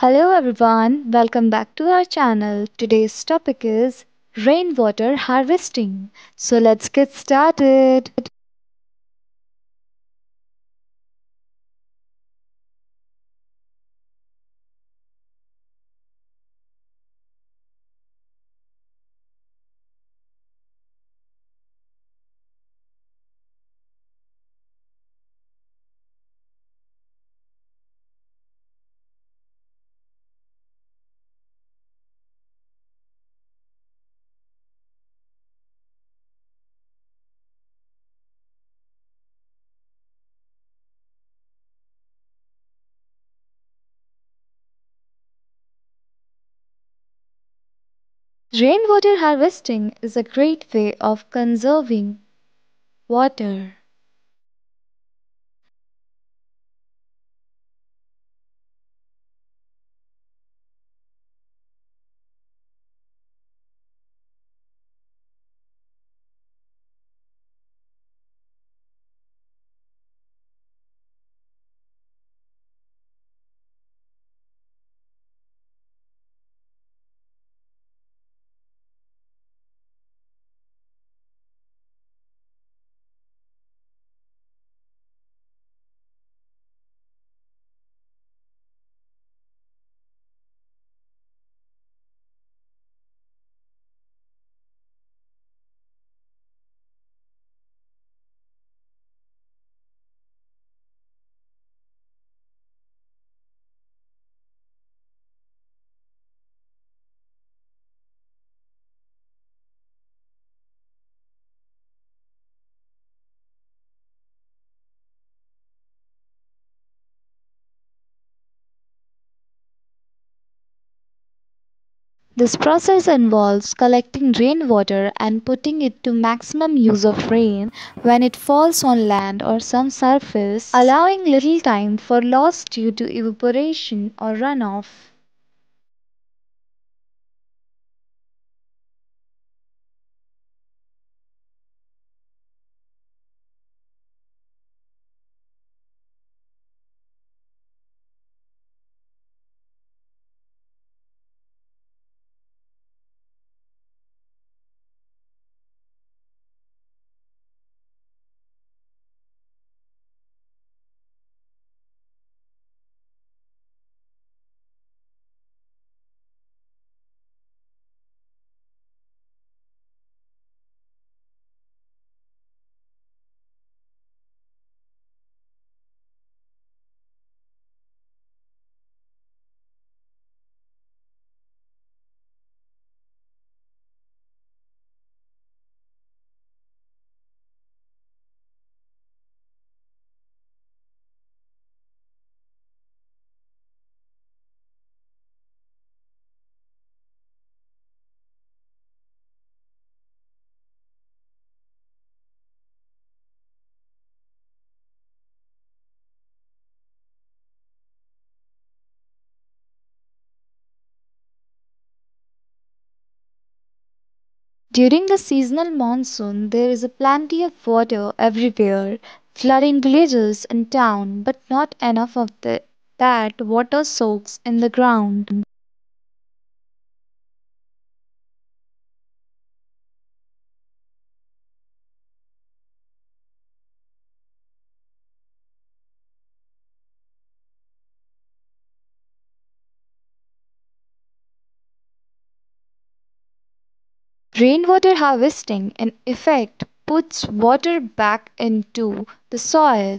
Hello everyone, welcome back to our channel. Today's topic is rainwater harvesting. So let's get started. Rainwater harvesting is a great way of conserving water. This process involves collecting rainwater and putting it to maximum use of rain when it falls on land or some surface, allowing little time for loss due to evaporation or runoff. During the seasonal monsoon, there is a plenty of water everywhere, flooding villages and town, but not enough of the, that water soaks in the ground. Rainwater harvesting, in effect, puts water back into the soil.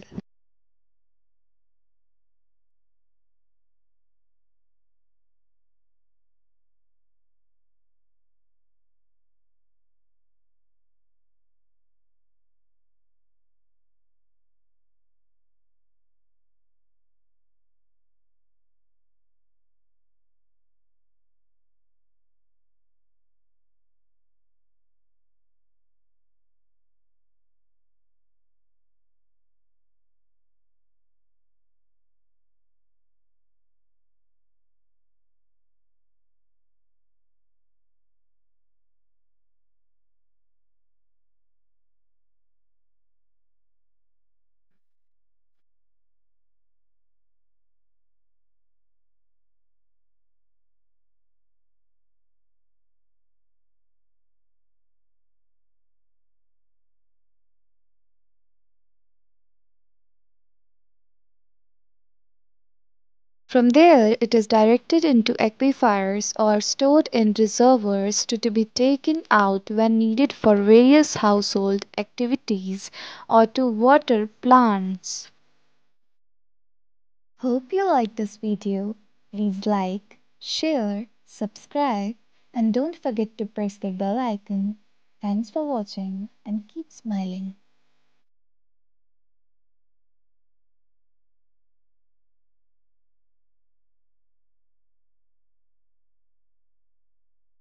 From there, it is directed into aquifers or stored in reservoirs to be taken out when needed for various household activities or to water plants. Hope you like this video. Please like, share, subscribe and don't forget to press the bell icon. Thanks for watching and keep smiling.